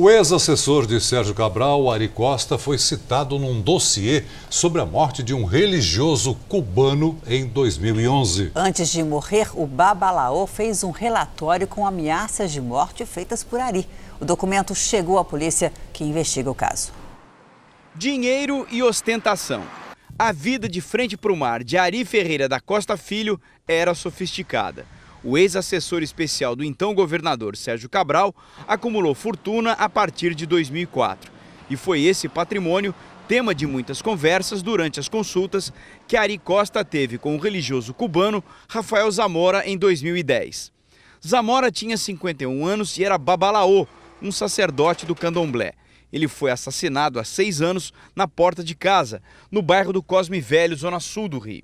O ex-assessor de Sérgio Cabral, Ari Costa, foi citado num dossiê sobre a morte de um religioso cubano em 2011. Antes de morrer, o Babalaô fez um relatório com ameaças de morte feitas por Ari. O documento chegou à polícia, que investiga o caso. Dinheiro e ostentação. A vida de frente para o mar de Ari Ferreira da Costa Filho era sofisticada o ex-assessor especial do então governador Sérgio Cabral acumulou fortuna a partir de 2004. E foi esse patrimônio tema de muitas conversas durante as consultas que Ari Costa teve com o religioso cubano Rafael Zamora em 2010. Zamora tinha 51 anos e era babalaô, um sacerdote do candomblé. Ele foi assassinado há seis anos na porta de casa, no bairro do Cosme Velho, zona sul do Rio.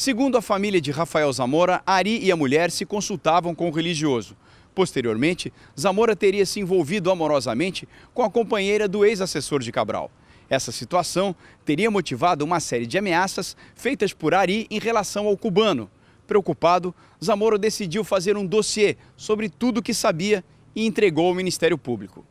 Segundo a família de Rafael Zamora, Ari e a mulher se consultavam com o religioso. Posteriormente, Zamora teria se envolvido amorosamente com a companheira do ex-assessor de Cabral. Essa situação teria motivado uma série de ameaças feitas por Ari em relação ao cubano. Preocupado, Zamora decidiu fazer um dossiê sobre tudo o que sabia e entregou ao Ministério Público.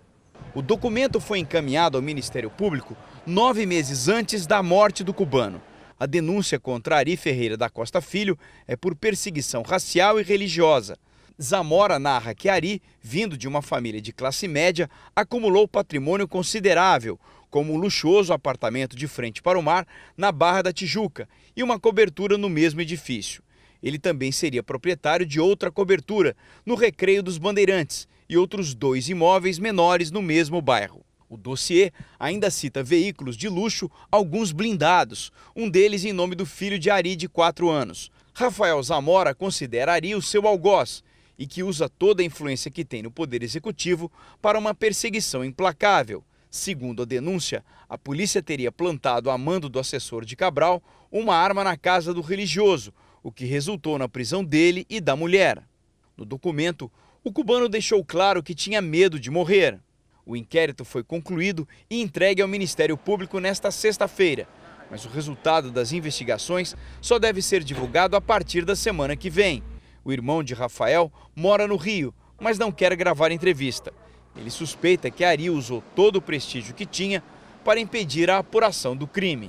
O documento foi encaminhado ao Ministério Público nove meses antes da morte do cubano. A denúncia contra Ari Ferreira da Costa Filho é por perseguição racial e religiosa. Zamora narra que Ari, vindo de uma família de classe média, acumulou patrimônio considerável, como um luxuoso apartamento de frente para o mar na Barra da Tijuca e uma cobertura no mesmo edifício. Ele também seria proprietário de outra cobertura, no Recreio dos Bandeirantes, e outros dois imóveis menores no mesmo bairro. O dossiê ainda cita veículos de luxo, alguns blindados, um deles em nome do filho de Ari, de 4 anos. Rafael Zamora considera Ari o seu algoz e que usa toda a influência que tem no Poder Executivo para uma perseguição implacável. Segundo a denúncia, a polícia teria plantado a mando do assessor de Cabral uma arma na casa do religioso, o que resultou na prisão dele e da mulher. No documento, o cubano deixou claro que tinha medo de morrer. O inquérito foi concluído e entregue ao Ministério Público nesta sexta-feira. Mas o resultado das investigações só deve ser divulgado a partir da semana que vem. O irmão de Rafael mora no Rio, mas não quer gravar entrevista. Ele suspeita que Ari usou todo o prestígio que tinha para impedir a apuração do crime.